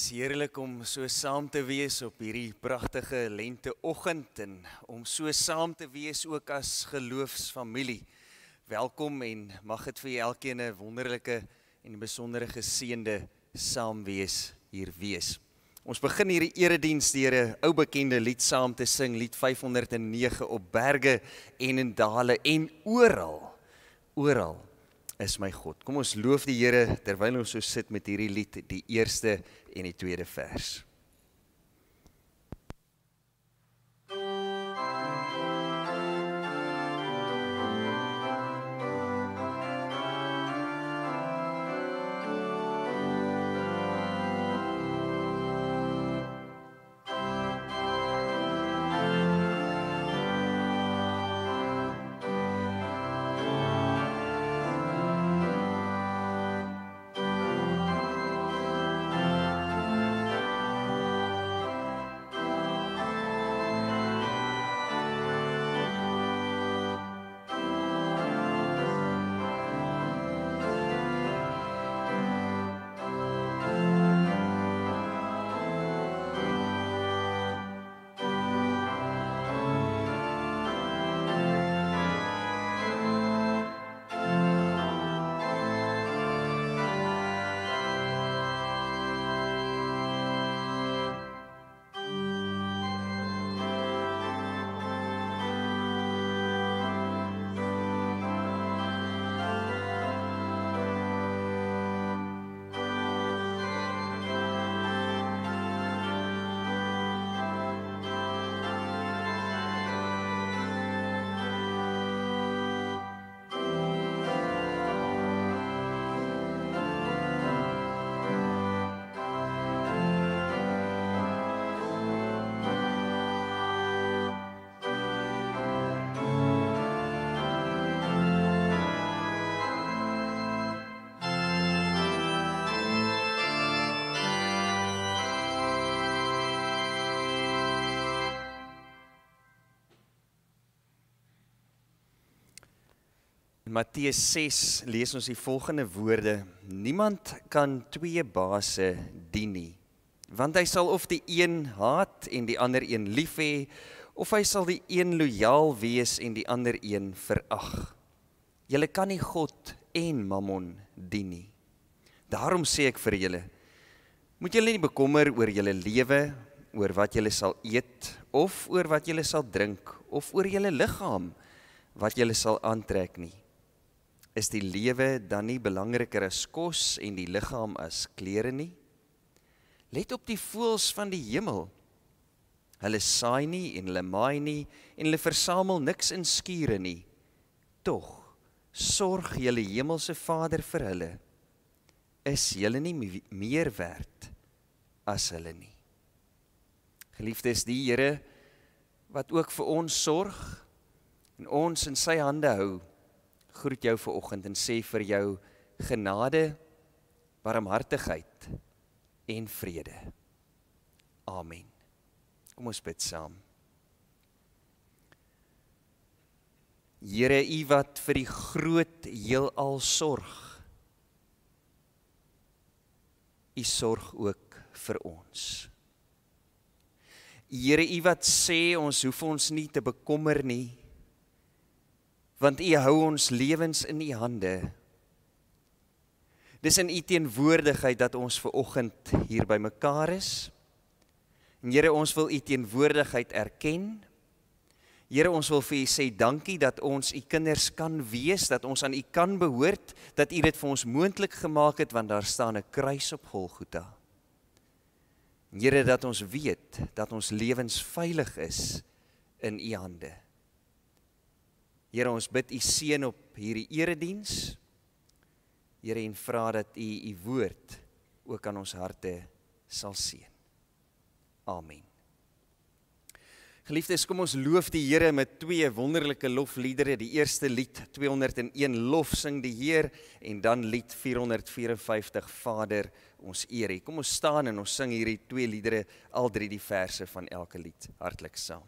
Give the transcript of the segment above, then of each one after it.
Dis heerlik om so saam te wees op hierdie pragtige lenteoggend en om so saam te wees ook as geloofsfamilie. Welkom en mag dit vir elkeen 'n wonderlike en besondere geseënde saamwees hier wees. Ons begin hierdie erediens deur 'n ou bekende lied saam te sing, lied 509 op berge en in dale en oral. Oral. 509 is my God. Kom ons loof die Here terwyl ons so sit met hierdie lied, die eerste en die tweede vers. In Matteus 6 lees ons die volgende woorde: Niemand kan twee baase dien nie, want hy sal of die een haat en die ander een lief hê, of hy sal die een lojaal wees en die ander een verag. Julle kan nie God en Mammon dien nie. Daarom sê ek vir julle, moet julle nie bekommer oor julle lewe, oor wat julle sal eet of oor wat julle sal drink of oor julle liggaam wat julle sal aantrek nie. Is die lewe dan nie belangriker as kos en die liggaam as klere nie? Let op die voëls van die hemel. Hulle saai nie en hulle maai nie en hulle versamel niks in skure nie. Tog sorg julle hemelse Vader vir hulle. Is julle nie meer werd as hulle nie? Geliefdes, die Here wat ook vir ons sorg en ons in sy hande hou groet jou ver oggend en sê vir jou genade, barmhartigheid en vrede. Amen. Kom ons bid saam. Here U wat vir die groot heelal sorg. U sorg ook vir ons. Here U wat sê ons hoef ons nie te bekommer nie want u hou ons lewens in u hande. Dis in u teenwoordigheid dat ons ver oggend hier bymekaar is. En Here, ons wil u teenwoordigheid erken. Here, ons wil vir u sê dankie dat ons u kinders kan wees, dat ons aan u kan behoort, dat u dit vir ons moontlik gemaak het want daar staan 'n kruis op Golgotha. Here, dat ons weet dat ons lewens veilig is in u hande. Here ons bid u seën op hierdie erediens. Here en vra dat u u woord ook aan ons harte sal seën. Amen. Geliefdes, kom ons loof die Here met twee wonderlike lofliedere. Die eerste lied 201 lof sing die Heer en dan lied 454 Vader ons eer. Kom ons staan en ons sing hierdie twee liedere al drie die verse van elke lied hartlik saam.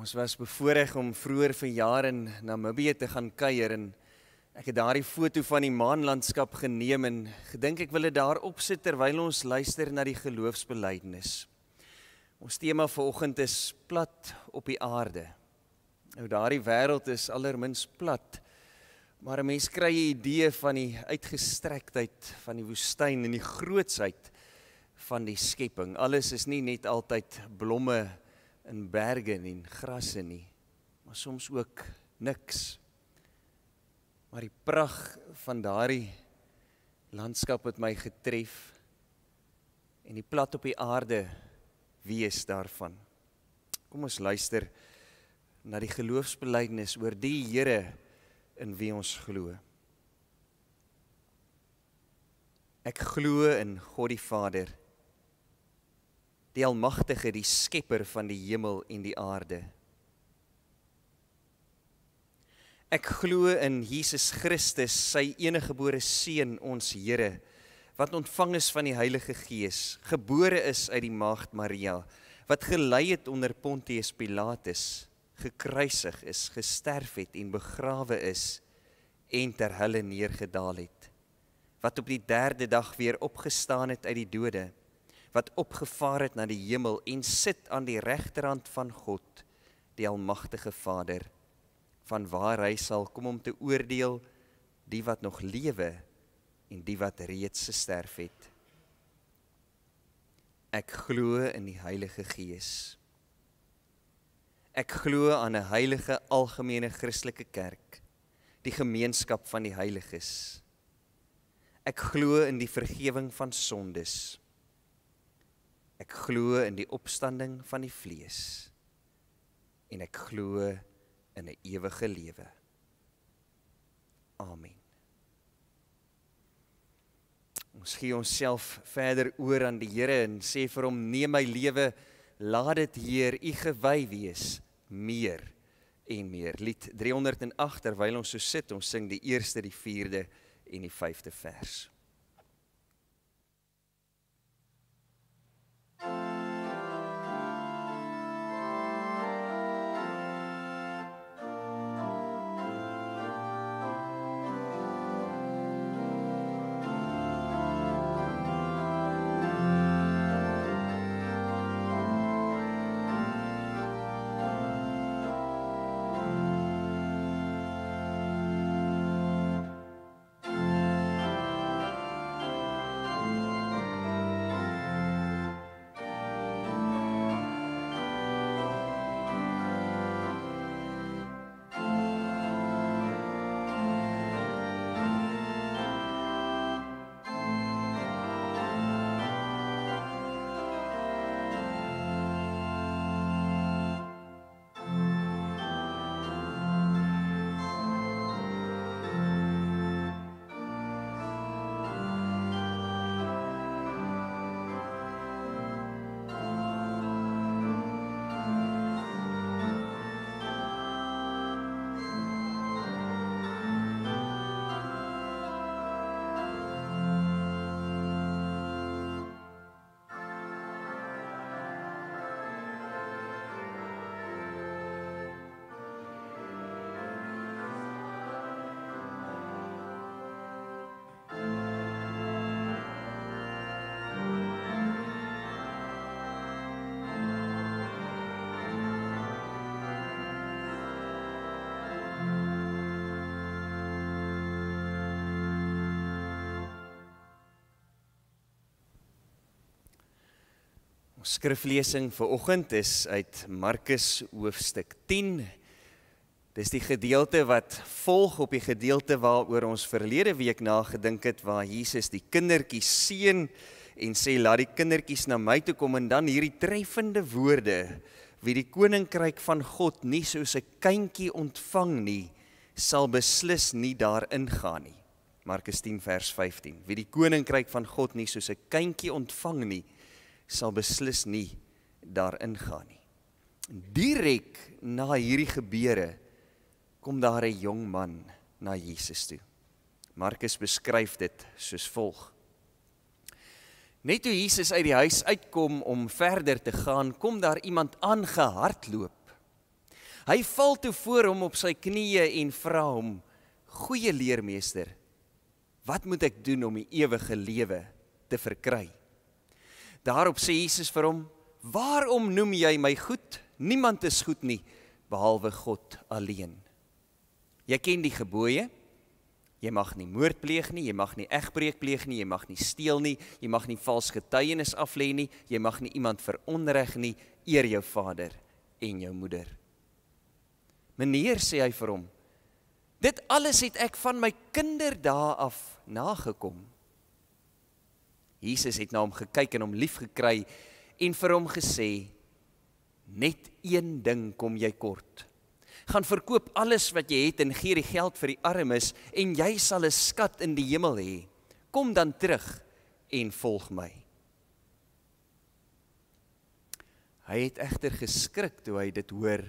Ons was bevoorreg om vroeër verjaar in Namibië te gaan kuier en ek het daardie foto van die maanlandskap geneem en gedink ek wil dit daarop sit terwyl ons luister na die geloofsbelijdenis. Ons tema vanoggend is plat op die aarde. Nou daardie wêreld is allermins plat. Maar 'n mens kry 'n idee van die uitgestrektheid van die woestyn en die grootsheid van die skepping. Alles is nie net altyd blomme nie in berge en in grasse nie, maar soms ook niks. Maar die pragt van daardie landskap het my getref en die plat op die aarde wees daarvan. Kom ons luister na die geloofsbelijdenis oor die Here in wie ons glo. Ek glo in God die Vader, die almagtige die skepper van die hemel en die aarde ek glo in Jesus Christus sy eniggebore seun ons Here wat ontvang is van die Heilige Gees gebore is uit die maagd Maria wat gelei het onder Pontius Pilatus gekruisig is gesterf het en begrawe is en ter hulle neergedaal het wat op die 3de dag weer opgestaan het uit die dode wat opgevaar het na die hemel en sit aan die regterhand van God, die almagtige Vader, vanwaar hy sal kom om te oordeel die wat nog lewe en die wat reeds gesterf het. Ek glo in die Heilige Gees. Ek glo aan 'n heilige algemene Christelike kerk, die gemeenskap van die heiliges. Ek glo in die vergifnis van sondes. Ek glo in die opstanding van die vlees en ek glo in 'n ewige lewe. Amen. Ons gee onsself verder oor aan die Here en sê vir hom: "Neem my lewe, laat dit Heer U gewy wees meer en meer." Lied 308 terwyl ons so sit, ons sing die eerste, die 4de en die 5de vers. Skriflesing vir oggend is uit Markus hoofstuk 10. Dis die gedeelte wat volg op die gedeelte waaroor ons verlede week nagedink het waar Jesus die kindertjies seën en sê laat die kindertjies na my toe kom en dan hierdie treffende woorde wie die koninkryk van God nie soos 'n kindjie ontvang nie sal beslis nie daarin gaan nie. Markus 10 vers 15. Wie die koninkryk van God nie soos 'n kindjie ontvang nie sal beslis nie daarin gaan nie. Direk na hierdie gebeure kom daar 'n jong man na Jesus toe. Markus beskryf dit soos volg. Net toe Jesus uit die huis uitkom om verder te gaan, kom daar iemand aangehardloop. Hy val toe voor hom op sy knieë en vra hom: "Goeie leermeester, wat moet ek doen om die ewige lewe te verkry?" Daarop sê Jesus vir hom: "Waarom noem jy my goed? Niemand is goed nie behalwe God alleen." Jy ken die gebooie. Jy mag nie moord pleeg nie, jy mag nie egbreek pleeg nie, jy mag nie steel nie, jy mag nie vals getuienis af lê nie, jy mag nie iemand veronreg nie, eer jou vader en jou moeder. Meneer sê hy vir hom: "Dit alles het ek van my kinderdae af nagekom." Jesus het na hom gekyk en hom liefgekry en vir hom gesê: "Net een ding kom jy kort. Gaan verkoop alles wat jy het en gee die geld vir die armes en jy sal 'n skat in die hemel hê. Kom dan terug en volg my." Hy het egter geskrik toe hy dit hoor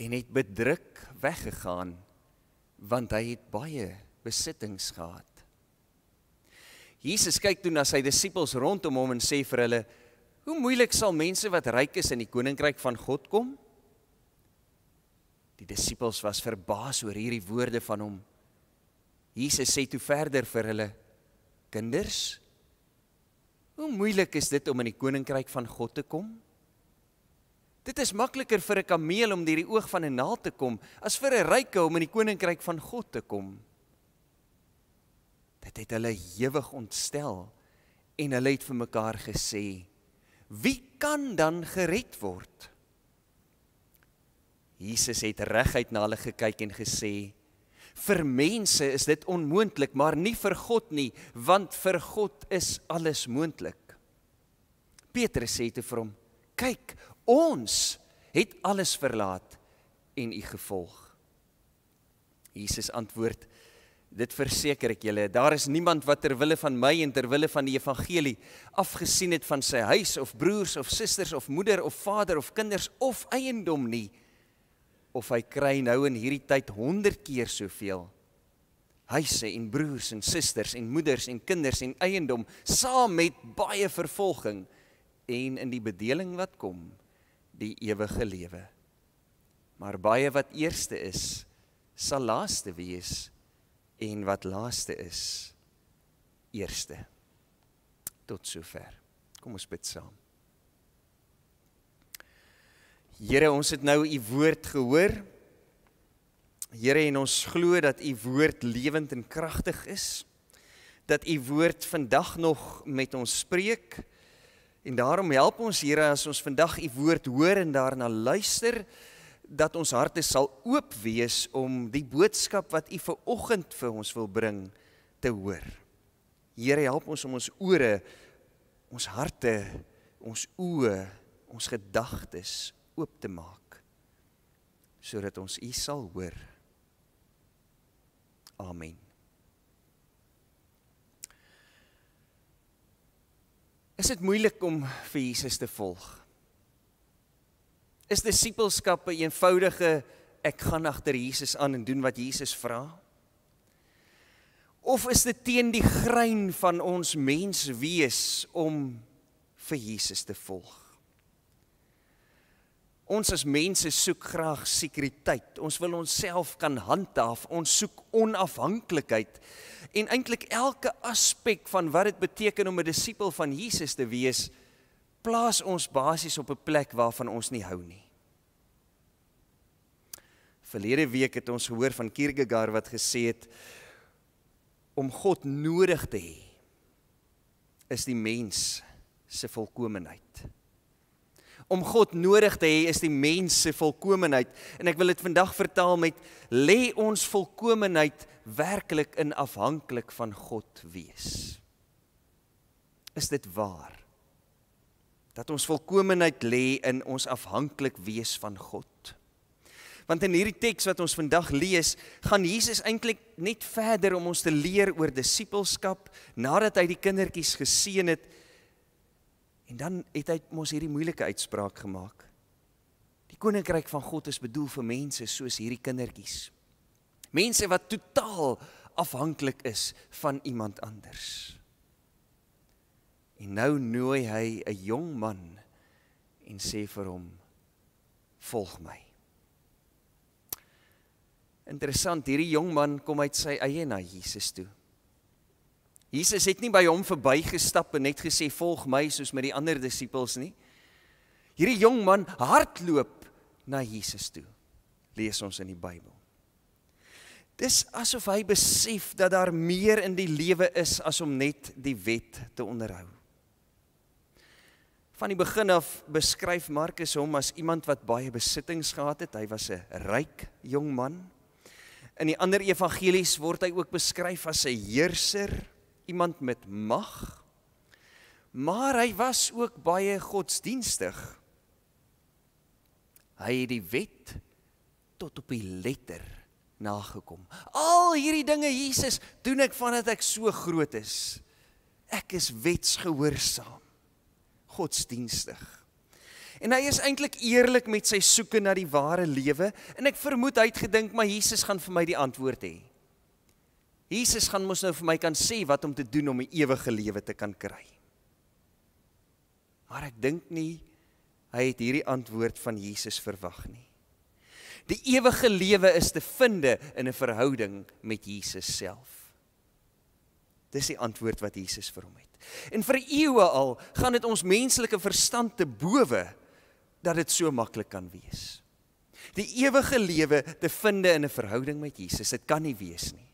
en het bedruk weggegaan want hy het baie besittings gehad. Jesus kyk toe na sy disippels rondom hom en sê vir hulle: "Hoe moeilik sal mense wat ryk is in die koninkryk van God kom?" Die disippels was verbaas oor hierdie woorde van hom. Jesus sê toe verder vir hulle: "Kinders, hoe moeilik is dit om in die koninkryk van God te kom? Dit is makliker vir 'n kameel om deur die oog van 'n naald te kom as vir 'n ryke om in die koninkryk van God te kom." Dit het hulle hewig ontstel en hulle het vir mekaar gesê: "Wie kan dan gered word?" Jesus het reguit na hulle gekyk en gesê: "Vir mense is dit onmoontlik, maar nie vir God nie, want vir God is alles moontlik." Petrus sê te vir hom: "Kyk, ons het alles verlaat en u gevolg." Jesus antwoord: Dit verseker ek julle, daar is niemand wat ter wille van my en ter wille van die evangelie afgesien het van sy huis of broers of susters of moeder of vader of kinders of eiendom nie of hy kry nou in hierdie tyd 100 keer soveel huise en broers en susters en moeders en kinders en eiendom saam met baie vervolging en in die bedeling wat kom die ewige lewe. Maar baie wat eerste is sal laaste wees en wat laaste is eerste tot sover kom ons bid saam Here ons het nou u woord gehoor Here en ons glo dat u woord lewend en kragtig is dat u woord vandag nog met ons spreek en daarom help ons Here as ons vandag u woord hoor en daarna luister dat ons harte sal oop wees om die boodskap wat U ver oggend vir ons wil bring te hoor. Here help ons om ons ore, ons harte, ons oë, ons gedagtes oop te maak sodat ons U sal hoor. Amen. Is dit moeilik om vir Jesus te volg? Is disipelskap 'n eenvoudige ek gaan agter Jesus aan en doen wat Jesus vra? Of is dit teen die grein van ons menswees om vir Jesus te volg? Ons as mense soek graag sekuriteit. Ons wil onsself kan handhaaf. Ons soek onafhanklikheid. En eintlik elke aspek van wat dit beteken om 'n disipel van Jesus te wees, plaas ons basies op 'n plek waarvan ons nie hou nie. Verlede week het ons gehoor van Kierkegaard wat gesê het om God nodig te hê is die mens se volkomeenheid. Om God nodig te hê is die mens se volkomeenheid en ek wil dit vandag vertaal met lê ons volkomeenheid werklik in afhanklik van God wees. Is dit waar? dat ons volkomeenheid lê in ons afhanklik wees van God. Want in hierdie teks wat ons vandag lees, gaan Jesus eintlik net verder om ons te leer oor disippelskap nadat hy die kindertjies geseën het. En dan het hy mos hierdie moeilike uitspraak gemaak. Die koninkryk van God is bedoel vir mense soos hierdie kindertjies. Mense wat totaal afhanklik is van iemand anders. En nou nooi hy 'n jong man en sê vir hom: "Volg my." Interessant, hierdie jong man kom uit sy eie na Jesus toe. Jesus het nie by hom verbygestap en net gesê: "Volg my," soos met die ander disippels nie. Hierdie jong man hardloop na Jesus toe. Lees ons in die Bybel. Dis asof hy besef dat daar meer in die lewe is as om net die wet te onderhou van die begin af beskryf Markus hom as iemand wat baie besittings gehad het. Hy was 'n ryk jong man. In die ander evangelies word hy ook beskryf as 'n heerser, iemand met mag. Maar hy was ook baie godsdienstig. Hy het die wet tot op die letter nagekom. Al hierdie dinge Jesus doen ek vandat ek so groot is. Ek is wetsgehoorsaam godsdienstig. En hy is eintlik eerlik met sy soeke na die ware lewe en ek vermoed hy het gedink maar Jesus gaan vir my die antwoord hê. Jesus gaan mos nou vir my kan sê wat om te doen om 'n ewige lewe te kan kry. Maar ek dink nie hy het hierdie antwoord van Jesus verwag nie. Die ewige lewe is te vind in 'n verhouding met Jesus self. Dis die antwoord wat Jesus vir hom het. En vir eeue al gaan dit ons menslike verstand te bowe dat dit so maklik kan wees. Die ewige lewe te vind in 'n verhouding met Jesus, dit kan nie wees nie.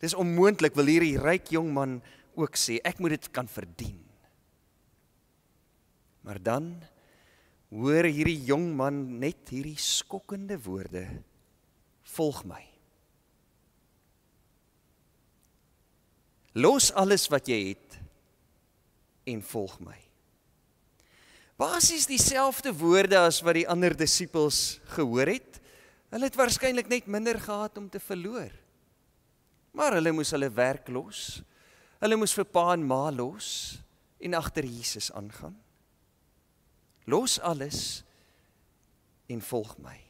Dis onmoontlik, wil hierdie ryk jong man ook sê, ek moet dit kan verdien. Maar dan hoor hierdie jong man net hierdie skokkende woorde: "Volg my." Los alles wat jy het en volg my. Basies dieselfde woorde as wat die ander disippels gehoor het. Hulle het waarskynlik net minder gehad om te verloor. Maar hulle moes hulle werk los. Hulle moes vir pa en ma los en agter Jesus aangaan. Los alles en volg my.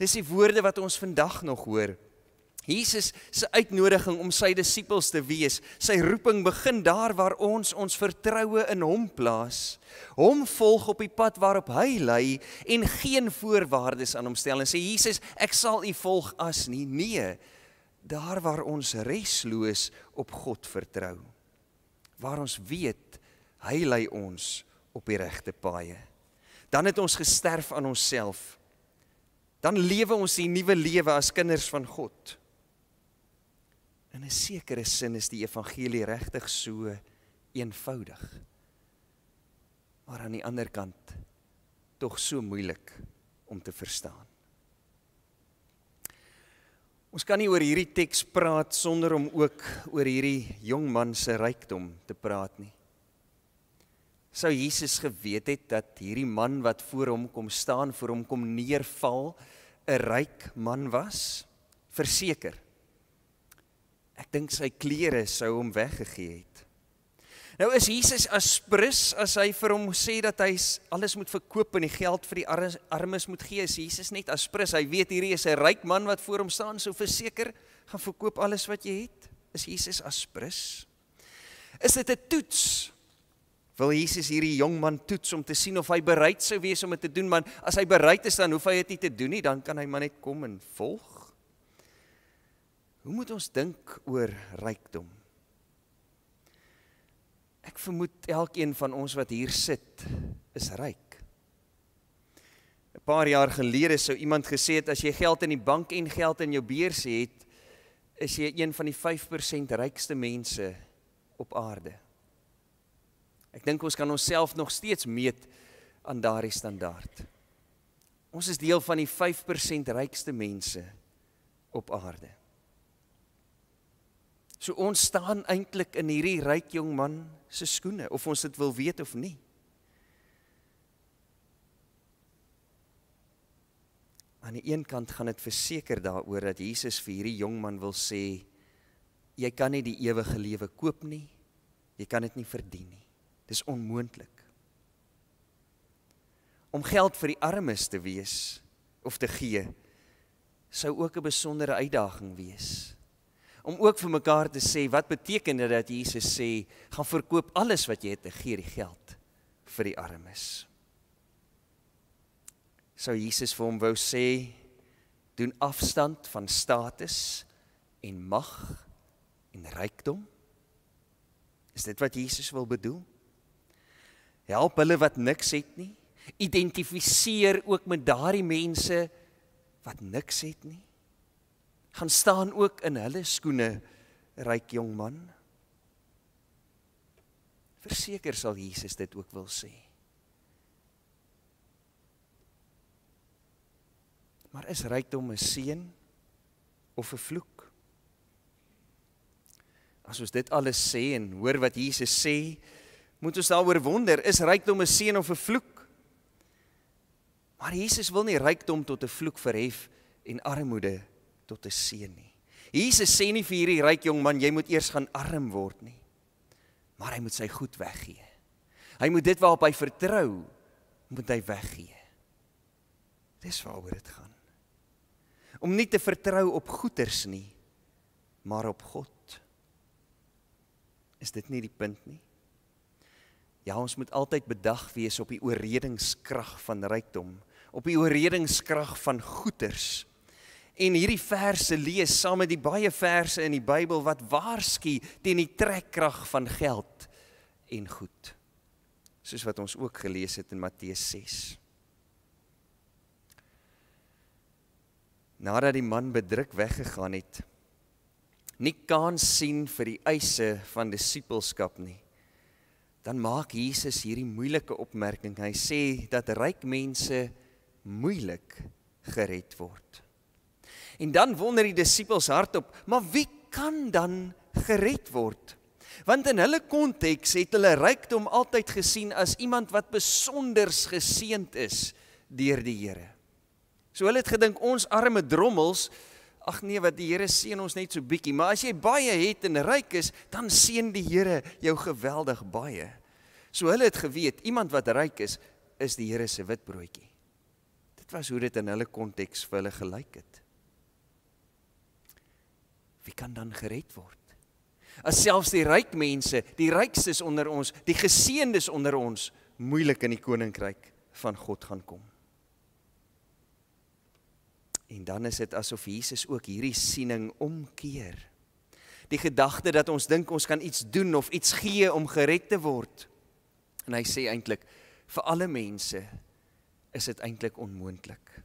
Dis die woorde wat ons vandag nog hoor Jesus se uitnodiging om sy disippels te wees, sy roeping begin daar waar ons ons vertroue in hom plaas. Hom volg op die pad waarop hy lei en geen voorwaardes aan hom stel en sê Jesus, ek sal u volg as nie nee, daar waar ons resloos op God vertrou. Waar ons weet hy lei ons op die regte paaie. Dan het ons gesterf aan onsself. Dan lewe ons die nuwe lewe as kinders van God. In 'n sekere sin is die evangelie regtig so eenvoudig. Maar aan die ander kant tog so moeilik om te verstaan. Ons kan nie oor hierdie teks praat sonder om ook oor hierdie jong man se rykdom te praat nie. Sou Jesus geweet het dat hierdie man wat voor hom kom staan, voor hom kom neerval, 'n ryk man was? Verseker. Ek dink sy klere sou hom weggegee het. Nou is Jesus as prins as hy vir hom sê dat hy alles moet verkoop en die geld vir die armes moet gee. Is Jesus net as prins, hy weet hierdie is 'n ryk man wat voor hom staan, sou verseker gaan verkoop alles wat jy het. Is Jesus as prins? Is dit 'n toets? Wil Jesus hierdie jong man toets om te sien of hy bereid sou wees om dit te doen? Want as hy bereid is dan hoef hy dit nie te doen nie, dan kan hy maar net kom en volg. Hoe moet ons dink oor rykdom? Ek vermoed elkeen van ons wat hier sit is ryk. 'n Paar jaar gelede sou iemand gesê het as jy geld in die bank en geld in jou beurs het, is jy een van die 5% rykste mense op aarde. Ek dink ons kan onsself nog steeds meet aan daardie standaard. Ons is deel van die 5% rykste mense op aarde. So ons staan eintlik in hierdie ryk jong man se skoene of ons dit wil weet of nie. Aan die een kant gaan dit verseker daaroor dat Jesus vir hierdie jong man wil sê jy kan nie die ewige lewe koop nie. Jy kan dit nie verdien nie. Dis onmoontlik. Om geld vir die armes te wees of te gee sou ook 'n besondere uitdaging wees om ook vir mekaar te sê wat beteken dit dat Jesus sê gaan verkoop alles wat jy het en gee die geld vir die armes. Sou Jesus vir hom wou sê doen afstand van status en mag en rykdom? Is dit wat Jesus wil bedoel? Help hulle wat niks het nie. Identifiseer ook met daardie mense wat niks het nie gaan staan ook in hulle skoene ryk jong man verseker sal Jesus dit ook wil sê maar is rykdom 'n seën of 'n vloek as ons dit alles sê en hoor wat Jesus sê moet ons daaroor wonder is rykdom 'n seën of 'n vloek maar Jesus wil nie rykdom tot 'n vloek verhef en armoede tot 'n seën nie. Jesus sê nie vir hierdie ryk jong man jy moet eers gaan arm word nie. Maar hy moet sy goed weggee. Hy moet dit waarop hy vertrou moet hy weggee. Dis waaroor dit gaan. Om nie te vertrou op goederes nie, maar op God. Is dit nie die punt nie? Ja, ons moet altyd bedag wees op die oredingskrag van rykdom, op die oredingskrag van goederes en hierdie verse lees saam met die baie verse in die Bybel wat waarsku teen die trekkrag van geld en goed. Soos wat ons ook gelees het in Matteus 6. Nadat die man bedruk weggegaan het, nie kans sien vir die eise van disipelskap nie. Dan maak Jesus hierdie moeilike opmerking. Hy sê dat ryk mense moeilik gered word. En dan wonder die disippels hardop, maar wie kan dan gered word? Want in hulle konteks het hulle rykdom altyd gesien as iemand wat besonder geseend is deur die Here. So hulle het gedink ons arme drommels, ag nee, wat die Here seën ons net so bietjie, maar as jy baie het en ryk is, dan seën die Here jou geweldig baie. So hulle het geweet iemand wat ryk is, is die Here se witbroodjie. Dit was hoe dit in hulle konteks vir hulle gelyk het wie kan dan gered word? As selfs die ryk mense, die rykstes onder ons, die geseëndes onder ons moeilik in die koninkryk van God gaan kom. En dan is dit asof Jesus ook hierdie siening omkeer. Die gedagte dat ons dink ons kan iets doen of iets gee om gered te word. En hy sê eintlik vir alle mense is dit eintlik onmoontlik.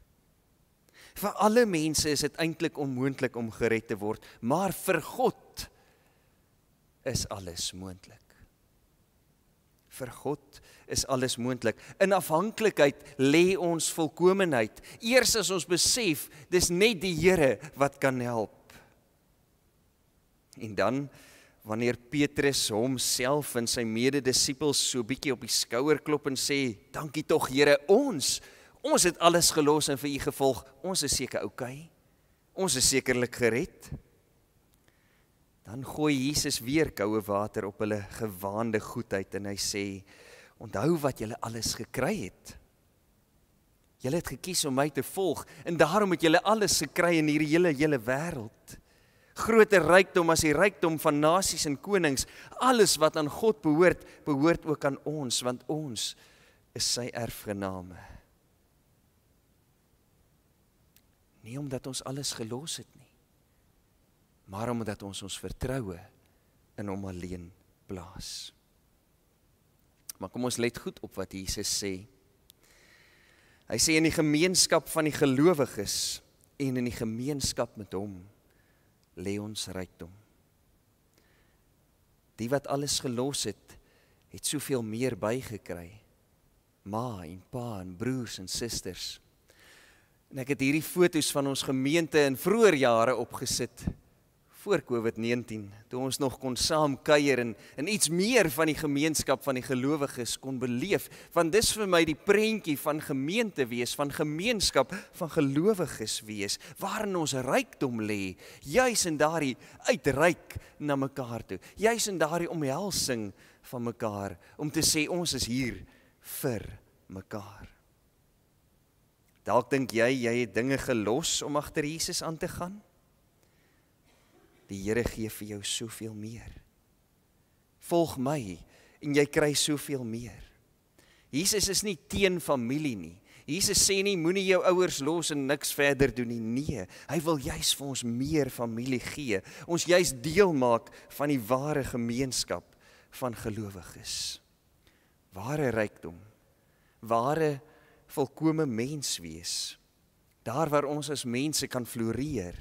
Vir alle mense is dit eintlik onmoontlik om gered te word, maar vir God is alles moontlik. Vir God is alles moontlik. In afhanklikheid lê ons volkomeenheid. Eers as ons besef dis net die Here wat kan help. En dan wanneer Petrus homself en sy mede-disippels so bietjie op die skouer klop en sê, "Dankie tog Here, ons Ons het alles gelos en vir u gevolg. Ons is seker oukei. Okay. Ons is sekerlik gered. Dan gooi Jesus weer koue water op hulle gewaande goedheid en hy sê: "Onthou wat julle alles gekry het. Julle het gekies om my te volg en daarom het julle alles gekry in hierdie hele hele wêreld. Groter rykdom as die rykdom van nasies en konings. Alles wat aan God behoort, behoort ook aan ons want ons is sy erfgename." nie omdat ons alles gelos het nie maar omdat ons ons vertroue in hom alleen plaas maar kom ons let goed op wat Jesus sê hy sê in die gemeenskap van die gelowiges en in die gemeenskap met hom lê ons rykdom die wat alles gelos het het soveel meer bygekry ma en pa en broers en susters En ek het hierdie fotos van ons gemeente in vroeë jare opgesit voor COVID-19, toe ons nog kon saam kuier en en iets meer van die gemeenskap van die gelowiges kon beleef, want dis vir my die prentjie van gemeente wees, van gemeenskap van gelowiges wees, waarin ons rykdom lê, juis in daardie uitreik na mekaar toe, juis in daardie omhelsing van mekaar om te sê ons is hier vir mekaar. Dalk dink jy jy het dinge gelos om agter Jesus aan te gaan. Die Here gee vir jou soveel meer. Volg my en jy kry soveel meer. Jesus is nie teen familie nie. Jesus sê nie moenie jou ouers los en niks verder doen nie. Nee, hy wil juis vir ons meer familie gee. Ons juis deel maak van die ware gemeenskap van gelowiges. Ware rykdom. Ware volkome mens wees. Daar waar ons as mense kan floreer,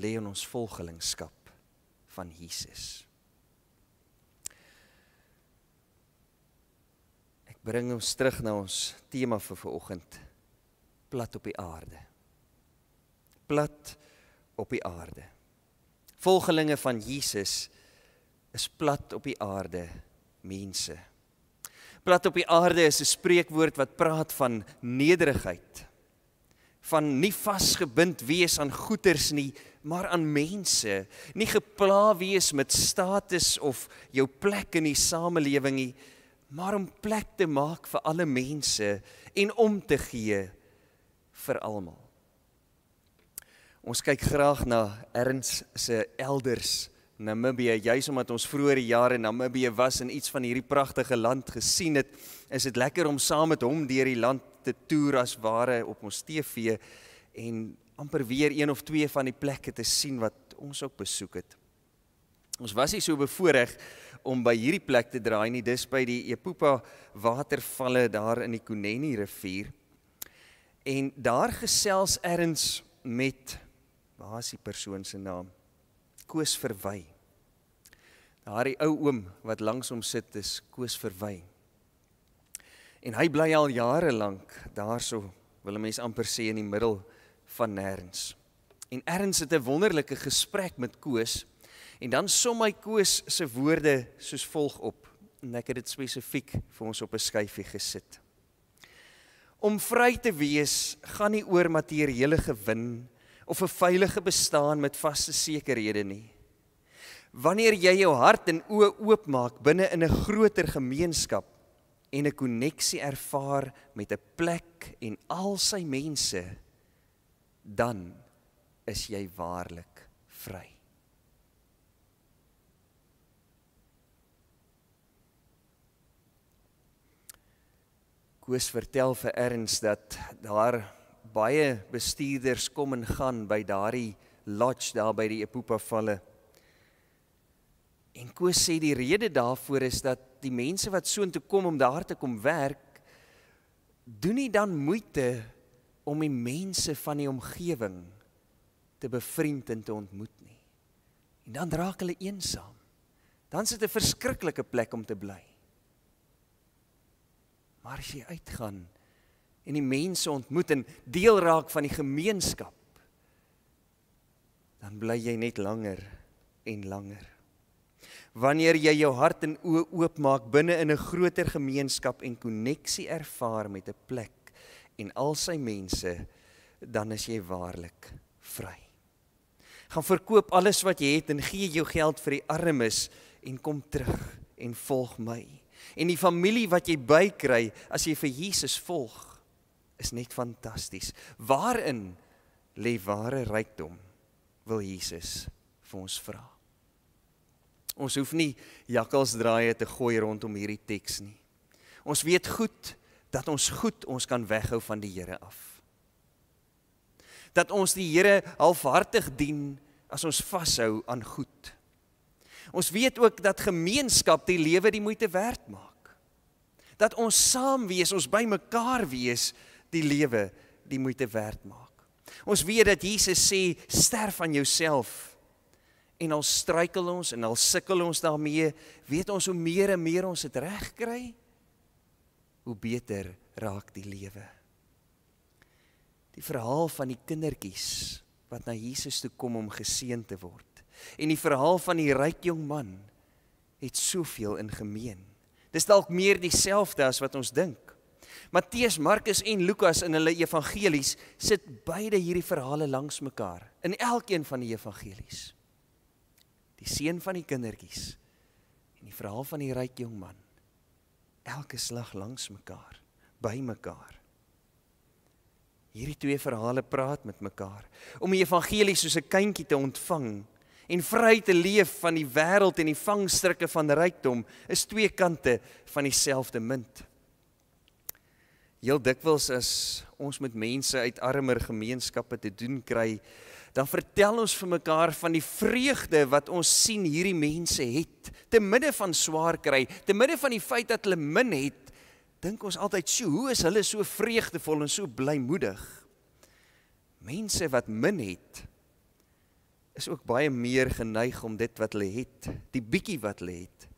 lê in ons volgelingskap van Jesus. Ek bring ons terug na ons tema vir vanoggend. Plat op die aarde. Plat op die aarde. Volgelinge van Jesus is plat op die aarde mense plat op die aarde is 'n spreekwoord wat praat van nederigheid. Van nie vasgebind wees aan goederes nie, maar aan mense. Nie gepla wees met status of jou plek in die samelewing nie, maar om plek te maak vir alle mense en om te gee vir almal. Ons kyk graag na Erns se elders Namibië, juis omdat ons vroeëre jare in Namibië was en iets van hierdie pragtige land gesien het, is dit lekker om saam met hom deur die land te toer as ware op ons TV en amper weer een of twee van die plekke te sien wat ons ook besoek het. Ons was hier so bevoorreg om by hierdie plek te draai, nie dis by die Epupa watervalle daar in die Kuneni rivier. En daar gesels erns met waar is die persoon se naam? Koos Verwy. Daardie ou oom wat langs hom sit is Koos Verwy. En hy bly al jare lank daarso, wil mense amper sê in die middel van nêrens. En erns het 'n wonderlike gesprek met Koos en dan som hy Koos se woorde soos volg op en ek het dit spesifiek vir ons op 'n skyfie gesit. Om vry te wees gaan nie oor materiële gewin nie of 'n veilige bestaan met vaste sekerhede nie. Wanneer jy jou hart en oë oopmaak binne in 'n groter gemeenskap en 'n koneksie ervaar met 'n plek en al sy mense, dan is jy waarlik vry. Koos vertel vir Erns dat daar baie bestuurders kom en gaan by daardie lodge daar by die Epopa valle. En Koos sê die rede daarvoor is dat die mense wat soontoe kom om daar te kom werk, doen nie dan moeite om die mense van die omgewing te bevriend en te ontmoet nie. En dan raak hulle eensaam. Dan sit 'n verskriklike plek om te bly. Maar as jy uitgaan, en die mense ontmoet en deel raak van die gemeenskap dan bly jy net langer en langer wanneer jy jou hart en oë oopmaak binne in 'n groter gemeenskap en koneksie ervaar met 'n plek en al sy mense dan is jy waarlik vry gaan verkoop alles wat jy het en gee jou geld vir die armes en kom terug en volg my en die familie wat jy bykry as jy vir Jesus volg is net fantasties. Waarin lê ware rykdom? Wil Jesus vir ons vra. Ons hoef nie jakkalsdraaie te gooi rondom hierdie teks nie. Ons weet goed dat ons goed ons kan weghou van die Here af. Dat ons die Here halfhartig dien as ons vashou aan goed. Ons weet ook dat gemeenskap die lewe die moeite werd maak. Dat ons saam wees, ons by mekaar wees, die lewe die moeite werd maak. Ons weet dat Jesus sê sterf aan jouself. En al struikel ons en al sukkel ons daarmee, weet ons hoe meer en meer ons dit reg kry, hoe beter raak die lewe. Die verhaal van die kindertjies wat na Jesus toe kom om geseën te word en die verhaal van die ryk jong man het soveel in gemeen. Dis dalk meer dieselfde as wat ons dink. Matteus, Markus en Lukas in hulle evangelies sit beide hierdie verhale langs mekaar in elkeen van die evangelies. Die seun van die kindertjies en die verhaal van die ryk jong man. Elke slag langs mekaar, by mekaar. Hierdie twee verhale praat met mekaar om die evangelie soos 'n kindjie te ontvang en vry te leef van die wêreld en die vangstrikke van rykdom is twee kante van dieselfde munt heel dikwels is ons met mense uit armer gemeenskappe te doen kry, dan vertel ons vir mekaar van die vreugde wat ons sien hierdie mense het te midde van swaar kry, te midde van die feit dat hulle min het. Dink ons altyd, "Sjoe, hoe is hulle so vreugdevol en so blymoedig?" Mense wat min het, is ook baie meer geneig om dit wat hulle het, die bietjie wat hulle het,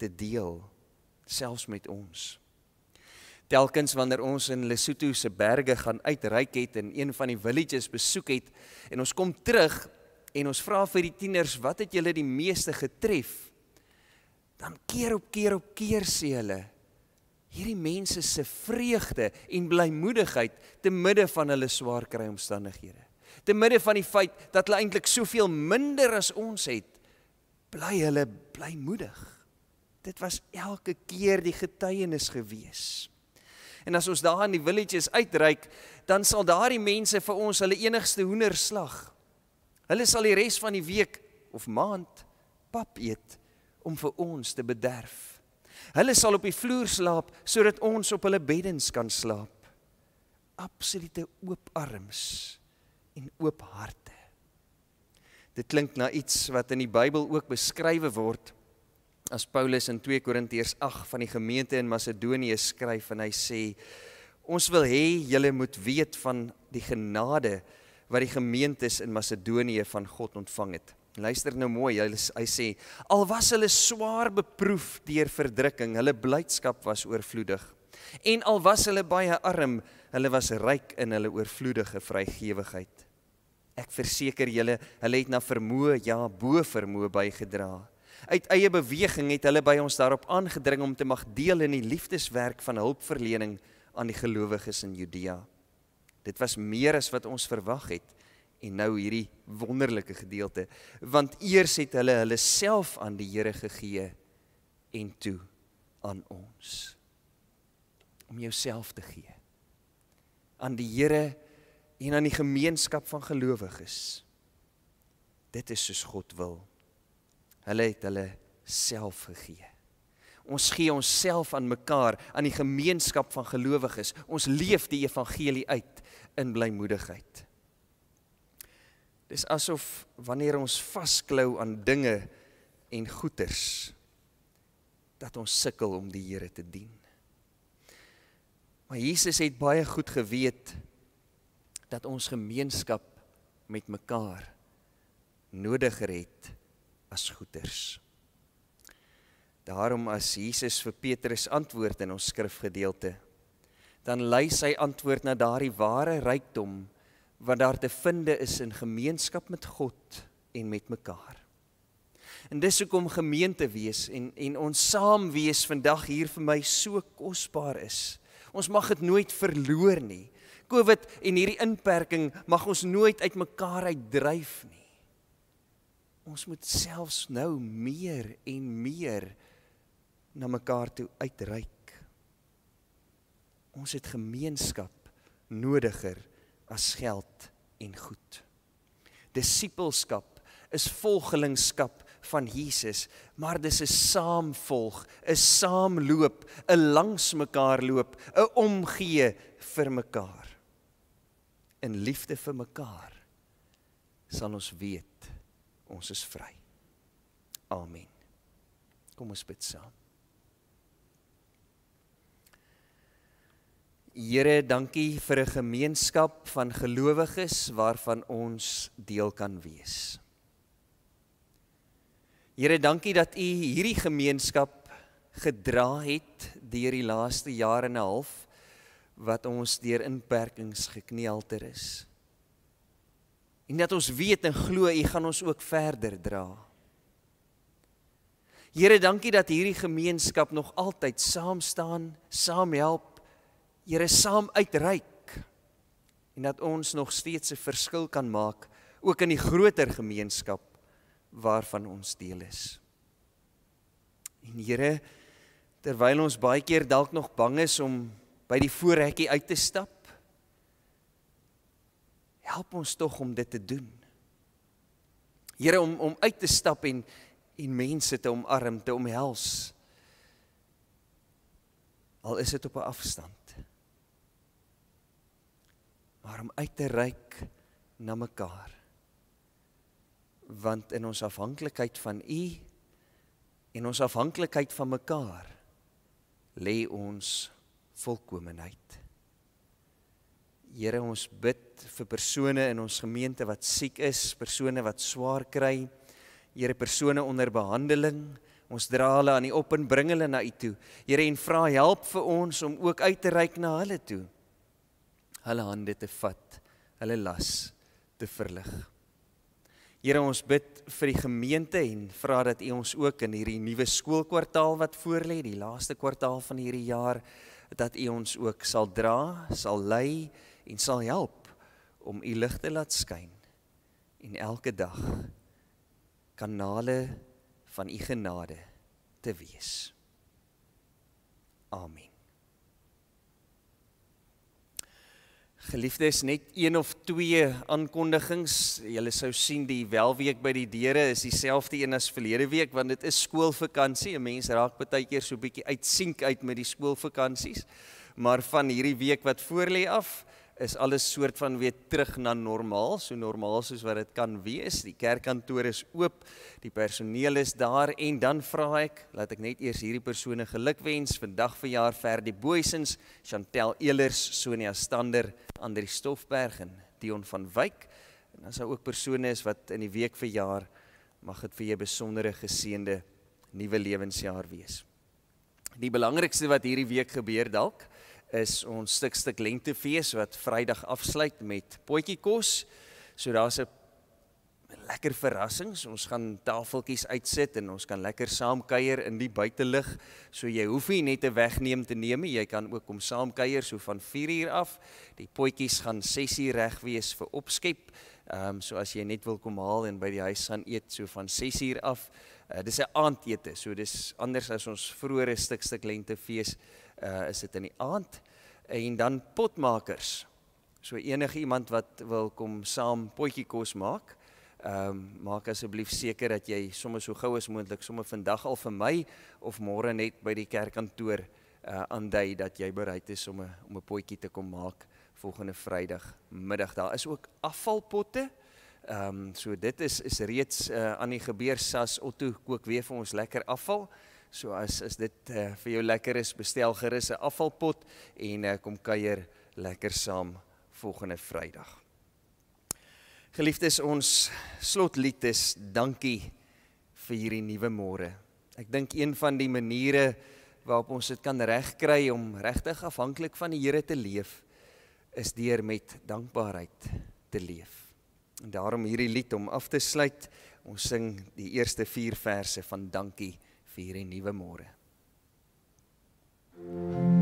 te deel selfs met ons. Telkens wanneer ons in Lesotho se berge gaan uitryk het en een van die villages besoek het en ons kom terug en ons vra vir die tieners wat het julle die meeste getref? Dan keer op keer op keer sê hulle hierdie mense se vreugde en blymoedigheid te midde van hulle swaar kry omstandighede. Te midde van die feit dat hulle eintlik soveel minder as ons het, bly hulle blymoedig. Dit was elke keer die getuienis geweest. En as ons daar in die villages uitreik, dan sal daardie mense vir ons hulle enigste hoender slag. Hulle sal die res van die week of maand pap eet om vir ons te bederf. Hulle sal op die vloer slaap sodat ons op hulle beddens kan slaap. Absolute oop arms en oop harte. Dit klink na iets wat in die Bybel ook beskryf word as Paulus in 2 Korintiërs 8 van die gemeente in Macedonië skryf en hy sê ons wil hê julle moet weet van die genade wat die gemeentes in Macedonië van God ontvang het. Luister nou mooi, hy, hy sê al was hulle swaar beproef deur verdrukking, hulle blydskap was oorvloedig. En al was hulle baie arm, hulle was ryk in hulle oorvloedige vrygewigheid. Ek verseker julle, hulle het na vermoë, ja, bo vermoë bygedra Uit eie beweging het hulle by ons daarop aangedring om te mag deel in die liefdeswerk van hulpverlening aan die gelowiges in Judea. Dit was meer as wat ons verwag het en nou hierdie wonderlike gedeelte want eers het hulle hulle self aan die Here gegee en toe aan ons om jouself te gee aan die Here en aan die gemeenskap van gelowiges dit is soos God wil Hulle het hulle self gegee. Ons gee onsself aan mekaar, aan die gemeenskap van gelowiges. Ons leef die evangelie uit in blymoedigheid. Dis asof wanneer ons vasklou aan dinge en goederes dat ons sukkel om die Here te dien. Maar Jesus het baie goed geweet dat ons gemeenskap met mekaar nodiger het as goeders. Daarom as Jesus vir Petrus antwoord in ons skrifgedeelte, dan lei sy antwoord na daardie ware rykdom wat daar te vinde is in gemeenskap met God en met mekaar. En dis hoekom gemeente wees en en ons saam wees vandag hier vir my so kosbaar is. Ons mag dit nooit verloor nie. COVID en hierdie inperking mag ons nooit uitmekaar uitdryf nie ons moet selfs nou meer en meer na mekaar toe uitreik. Ons het gemeenskap nodiger as geld en goed. Disippelskap is volgelingskap van Jesus, maar dis 'n saamvolg, 'n saamloop, 'n langs mekaar loop, 'n omgee vir mekaar. In liefde vir mekaar sal ons weet ons is vry. Amen. Kom ons bid saam. Here, dankie vir 'n gemeenskap van gelowiges waarvan ons deel kan wees. Here, dankie dat U hierdie gemeenskap gedra het deur die laaste jaar en 'n half wat ons deur inperkings gekneelter is en dat ons weet en glo u gaan ons ook verder dra. Here, dankie dat hierdie gemeenskap nog altyd saam staan, saam help, Here saam uitreik en dat ons nog steeds 'n verskil kan maak ook in die groter gemeenskap waarvan ons deel is. En Here, terwyl ons baie keer dalk nog bang is om by die voorhekkie uit te stap, help ons tog om dit te doen. Here om om uit te stap en en mense te omarm, te omhels. Al is dit op 'n afstand. Maar om uit te reik na mekaar. Want in ons afhanklikheid van U en ons afhanklikheid van mekaar lê ons volkomeenheid. Here ons bid vir persone in ons gemeente wat siek is, persone wat swaar kry. Here persone onder behandeling. Ons dra hulle aan U op en bring hulle na U toe. Here en vra help vir ons om ook uit te reik na hulle toe. Hulle hande te vat, hulle las te verlig. Here ons bid vir die gemeente en vra dat U ons ook in hierdie nuwe skoolkwartaal wat voorlê, die laaste kwartaal van hierdie jaar, dat U ons ook sal dra, sal lei en sal help om u lig te laat skyn en elke dag kanale van u genade te wees. Amen. Geliefdes, net een of twee aankondigings. Julle sou sien die welweek by die deure is dieselfde een as verlede week want dit is skoolvakansie. Mense raak baie keer so bietjie uitsink uit met die skoolvakansies. Maar van hierdie week wat voorlê af, is alles soort van weer terug na normaal, so normaal soos wat dit kan wees. Die kerkkantoor is oop, die personeel is daar en dan vra ek, laat ek net eers hierdie persone gelukwens vandag verjaar Ferdie Booysens, Chantel Elers, Sonia Stander, Andri Stoffberg en Dion van Wyk. En dan sou ook persone is wat in die week verjaar, mag dit vir jou besondere geseënde nuwe lewensjaar wees. Die belangrikste wat hierdie week gebeur dalk is ons stukstuk lentefees wat Vrydag afsluit met potjiekos. So daar's 'n lekker verrassings. Ons gaan tafeltjies uitsit en ons kan lekker saam kuier in die buitelug. So jy hoef nie net 'n wegneem te neem nie. Jy kan ook kom saam kuier so van 4uur af. Die potjies gaan 6uur reg wees vir opskep. Ehm um, so as jy net wil kom haal en by die huis gaan eet so van 6uur af. Uh, dis 'n aandete. So dis anders as ons vroeëre stukstuk lentefees uh is dit in die aand en dan potmakers. So enige iemand wat wil kom saam potjie kos maak. Ehm um, maak asseblief seker dat jy sommer so gou as moontlik sommer vandag al vir my of môre net by die kerkkantoor uh aandui dat jy bereid is om 'n om 'n potjie te kom maak volgende Vrydag middag. Daar is ook afvalpotte. Ehm um, so dit is is reeds uh, aan die gebeur SAS Otto kook weer vir ons lekker afval. So as as dit uh, vir jou lekker is, bestel gerus 'n afvalpot en uh, kom kuier lekker saam volgende Vrydag. Geliefdes, ons slotlied is dankie vir hierdie nuwe môre. Ek dink een van die maniere waarop ons dit kan regkry om regtig afhanklik van die Here te leef is deur met dankbaarheid te leef. En daarom hierdie lied om af te sluit, ons sing die eerste 4 verse van dankie vir hierdie nuwe môre. Thank you.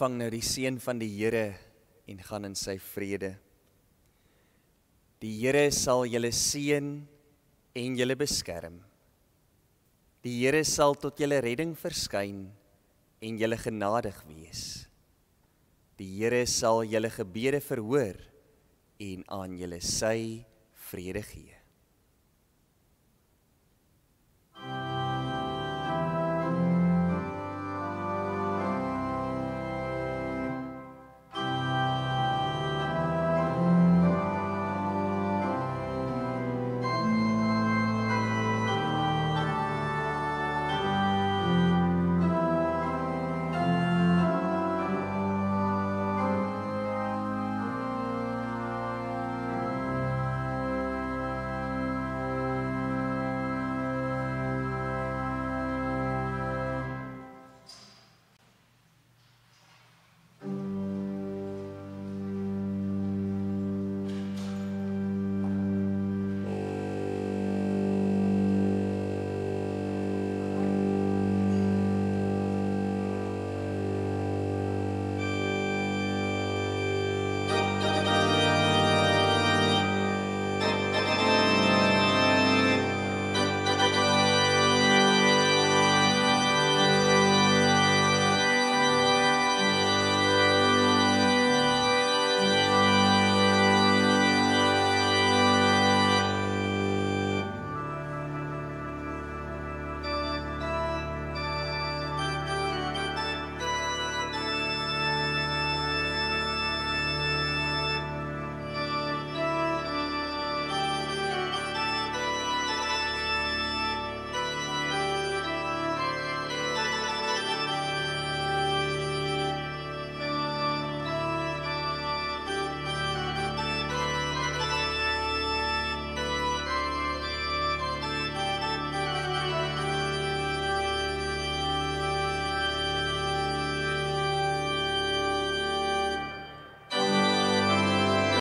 ontvang nou die seën van die Here en gaan in sy vrede. Die Here sal julle seën en julle beskerm. Die Here sal tot julle redding verskyn en julle genadig wees. Die Here sal julle gebede verhoor en aan julle sy vrede gee.